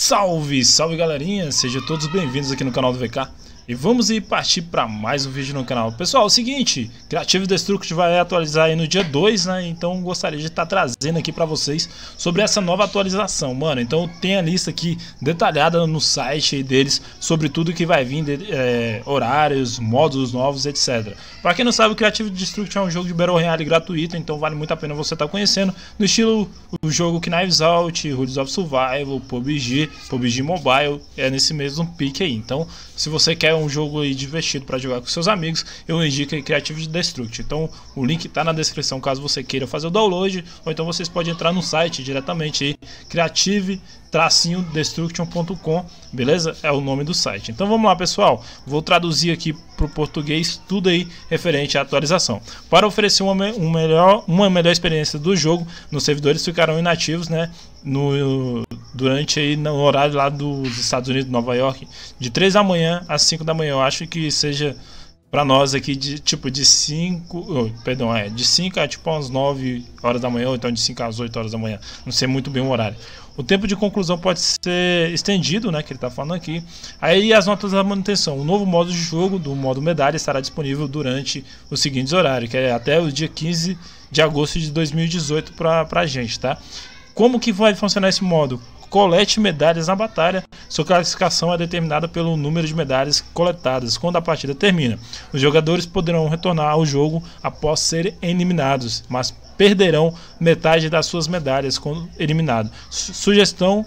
Salve, salve galerinha, sejam todos bem-vindos aqui no canal do VK e vamos partir para mais um vídeo no canal. Pessoal, é o seguinte, Creative Destruct vai atualizar aí no dia 2, né? Então gostaria de estar tá trazendo aqui para vocês sobre essa nova atualização, mano. Então tem a lista aqui detalhada no site aí deles sobre tudo que vai vir, de, é, horários, módulos novos, etc. Para quem não sabe, o Creative Destruct é um jogo de Battle Royale gratuito, então vale muito a pena você estar tá conhecendo, no estilo o jogo que Knives Out, Rules of Survival, PUBG, PUBG Mobile, é nesse mesmo pique aí. Então, se você quer um jogo divertido para jogar com seus amigos, eu indico Creative Destruct. Então o link está na descrição caso você queira fazer o download, ou então vocês podem entrar no site diretamente Creative tracinho destruction.com, beleza? É o nome do site. Então vamos lá, pessoal. Vou traduzir aqui para o português tudo aí referente à atualização. Para oferecer uma, um melhor, uma melhor experiência do jogo, nos servidores ficarão inativos, né? No, durante aí no horário lá dos Estados Unidos, Nova York, de 3 da manhã às 5 da manhã. Eu acho que seja para nós aqui de tipo de 5, oh, perdão, é, de 5 a tipo às 9 horas da manhã, ou então de 5 às 8 horas da manhã. Não sei muito bem o horário. O tempo de conclusão pode ser estendido, né, que ele está falando aqui. Aí as notas da manutenção. O novo modo de jogo do modo medalha estará disponível durante os seguintes horários, que é até o dia 15 de agosto de 2018 para a gente, tá? Como que vai funcionar esse modo? colete medalhas na batalha. Sua classificação é determinada pelo número de medalhas coletadas quando a partida termina. Os jogadores poderão retornar ao jogo após serem eliminados, mas perderão metade das suas medalhas quando eliminado. Sugestão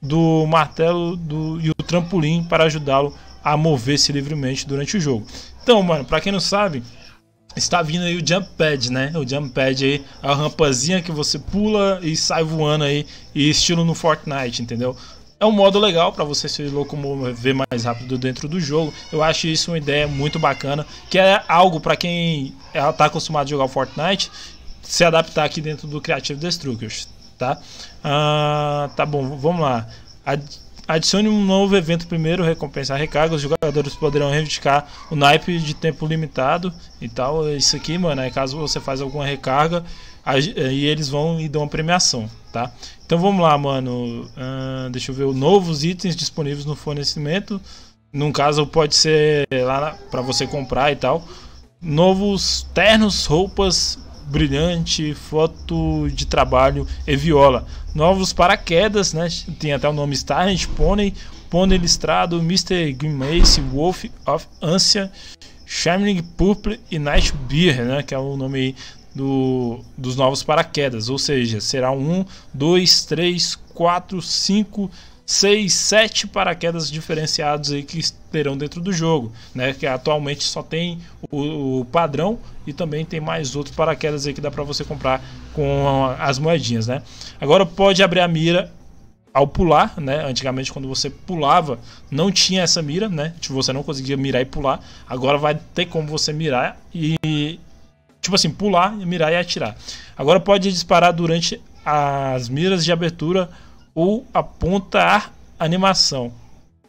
do martelo do, e o trampolim para ajudá-lo a mover-se livremente durante o jogo. Então, mano, para quem não sabe, está vindo aí o jump pad, né? O jump pad aí, a rampazinha que você pula e sai voando aí, e estilo no Fortnite, entendeu? É um modo legal para você se locomover mais rápido dentro do jogo. Eu acho isso uma ideia muito bacana, que é algo para quem está acostumado a jogar Fortnite se adaptar aqui dentro do Creative Destructors, tá? Ah, tá bom, vamos lá. A Adicione um novo evento primeiro, recompensar recarga. Os jogadores poderão reivindicar o naipe de tempo limitado e tal. É isso aqui, mano, é caso você faz alguma recarga eh, e eles vão e dão a premiação, tá? Então vamos lá, mano. Uh, deixa eu ver. Novos itens disponíveis no fornecimento. Num caso, pode ser lá para você comprar e tal. Novos ternos, roupas, brilhante, foto de trabalho e viola. Novos paraquedas, né? Tem até o nome Starrent, Pony, Pony Listrado, Mr. Grimace, Wolf of Ansia, Shining Purple e Night Beer, né? Que é o nome aí do, dos novos paraquedas. Ou seja, será um, dois, três, quatro, cinco 6, 7 paraquedas diferenciados aí que terão dentro do jogo, né? Que atualmente só tem o, o padrão e também tem mais outros paraquedas aí que dá para você comprar com as moedinhas, né? Agora pode abrir a mira ao pular, né? Antigamente quando você pulava, não tinha essa mira, né? Tipo, você não conseguia mirar e pular. Agora vai ter como você mirar e tipo assim, pular, mirar e atirar. Agora pode disparar durante as miras de abertura ou apontar animação.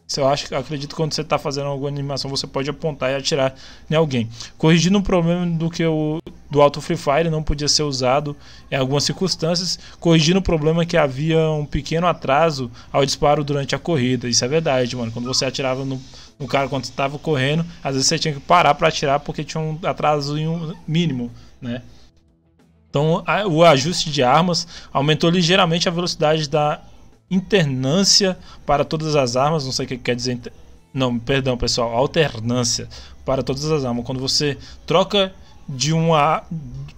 Isso eu acho, acredito que quando você está fazendo alguma animação, você pode apontar e atirar em alguém. Corrigindo um problema do que o do Auto Free Fire não podia ser usado em algumas circunstâncias, corrigindo o problema que havia um pequeno atraso ao disparo durante a corrida. Isso é verdade, mano. Quando você atirava no, no cara quando estava correndo, às vezes você tinha que parar para atirar porque tinha um atraso mínimo, né? Então, a, o ajuste de armas aumentou ligeiramente a velocidade da internância para todas as armas, não sei o que quer dizer. Não, perdão, pessoal, alternância para todas as armas. Quando você troca de uma,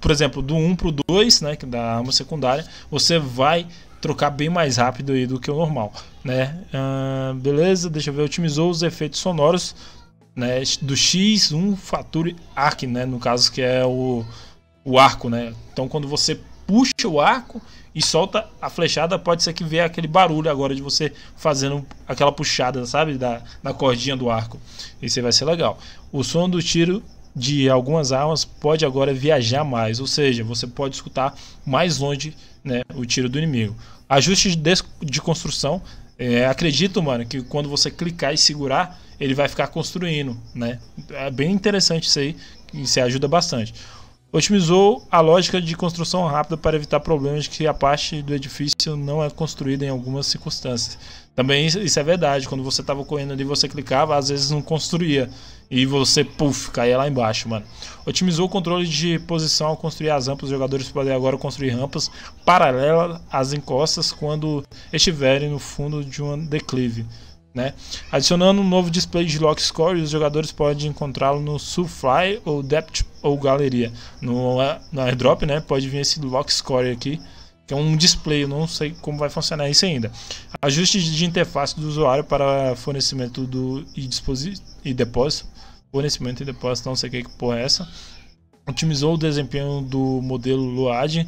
por exemplo, do 1 para o 2, né, é da arma secundária, você vai trocar bem mais rápido aí do que o normal, né? Ah, beleza, deixa eu ver, otimizou os efeitos sonoros, né, do X1 Fature Arc, né, no caso que é o, o arco, né? Então quando você puxa o arco, e solta a flechada, pode ser que vê aquele barulho agora de você fazendo aquela puxada, sabe? Da, da cordinha do arco. Isso aí vai ser legal. O som do tiro de algumas armas pode agora viajar mais, ou seja, você pode escutar mais longe né, o tiro do inimigo. Ajuste de, de construção. É, acredito, mano, que quando você clicar e segurar, ele vai ficar construindo, né? É bem interessante isso aí, isso ajuda bastante. Otimizou a lógica de construção rápida para evitar problemas de que a parte do edifício não é construída em algumas circunstâncias. Também isso é verdade, quando você estava correndo ali, você clicava, às vezes não construía. E você, puf, caía lá embaixo, mano. Otimizou o controle de posição ao construir as rampas. Os jogadores podem agora construir rampas paralelas às encostas quando estiverem no fundo de um declive. Né? Adicionando um novo display de lock score, os jogadores podem encontrá-lo no Subfly ou Depth ou Galeria. No, no airdrop, né? Pode vir esse lock score aqui, que é um display, não sei como vai funcionar isso ainda. Ajustes de interface do usuário para fornecimento do, e, e depósito. Fornecimento e depósito, não sei o que, que porra é essa. Otimizou o desempenho do modelo Load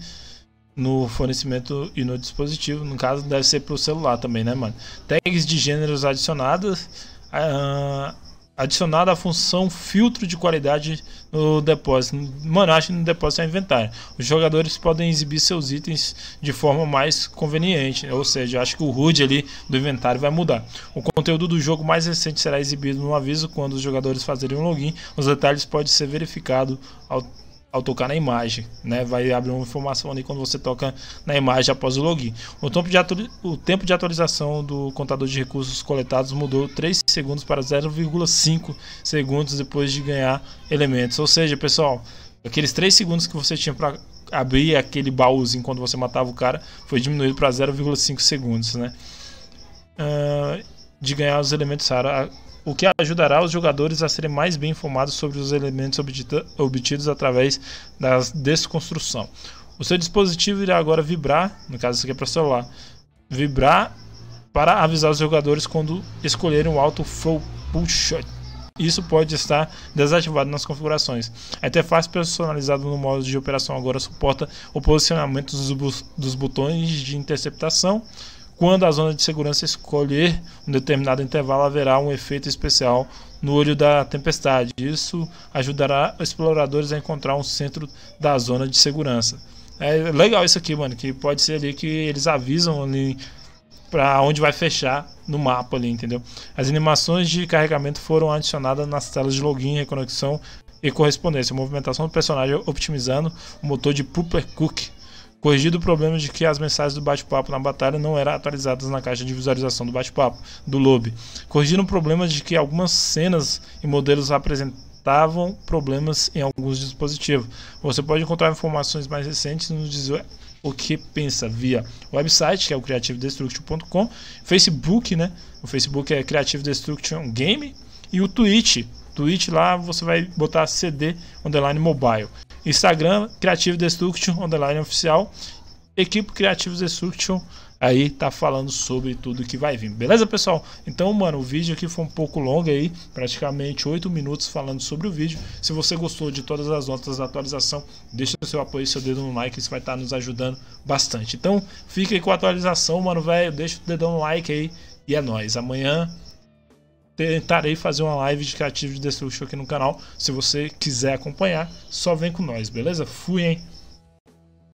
no fornecimento e no dispositivo. No caso, deve ser para o celular também, né, mano? Tags de gêneros adicionados. Uh, adicionada a função filtro de qualidade no depósito. Mano, acho que no depósito é inventário. Os jogadores podem exibir seus itens de forma mais conveniente, ou seja, acho que o HUD ali do inventário vai mudar. O conteúdo do jogo mais recente será exibido no aviso quando os jogadores fazerem um login. Os detalhes podem ser verificados ao ao tocar na imagem, né? Vai abrir uma informação ali quando você toca na imagem após o login. O tempo de, atu... o tempo de atualização do contador de recursos coletados mudou 3 segundos para 0,5 segundos depois de ganhar elementos. Ou seja, pessoal, aqueles 3 segundos que você tinha para abrir aquele baúzinho quando você matava o cara foi diminuído para 0,5 segundos, né? Uh, de ganhar os elementos raros o que ajudará os jogadores a serem mais bem informados sobre os elementos obtidos através da desconstrução. O seu dispositivo irá agora vibrar, no caso isso aqui é para celular, vibrar para avisar os jogadores quando escolherem o alto flow push. Isso pode estar desativado nas configurações. É a interface personalizada no modo de operação agora suporta o posicionamento dos, dos botões de interceptação, quando a zona de segurança escolher um determinado intervalo, haverá um efeito especial no olho da tempestade. Isso ajudará exploradores a encontrar um centro da zona de segurança. É legal isso aqui, mano, que pode ser ali que eles avisam ali para onde vai fechar no mapa ali, entendeu? As animações de carregamento foram adicionadas nas telas de login, reconexão e correspondência. A movimentação do personagem optimizando o motor de Pupler Cook corrigido o problema de que as mensagens do bate-papo na batalha não eram atualizadas na caixa de visualização do bate-papo do lobby. Corrigiram o problema de que algumas cenas e modelos apresentavam problemas em alguns dispositivos. Você pode encontrar informações mais recentes nos dizer o que pensa via website, que é o creativedestruction.com, Facebook, né? O Facebook é Creative Destruction Game e o Twitch. Twitch lá você vai botar CD underline mobile. Instagram, Creative Destruction, underline oficial. Equipe Criativo Destruction aí tá falando sobre tudo que vai vir. Beleza, pessoal? Então, mano, o vídeo aqui foi um pouco longo aí, praticamente 8 minutos falando sobre o vídeo. Se você gostou de todas as notas da atualização, deixa o seu apoio seu dedo no like, isso vai estar tá nos ajudando bastante. Então, fica aí com a atualização, mano, velho, deixa o dedão no like aí e é nóis. Amanhã tentarei fazer uma live de Creative Destruction aqui no canal. Se você quiser acompanhar, só vem com nós, beleza? Fui, hein?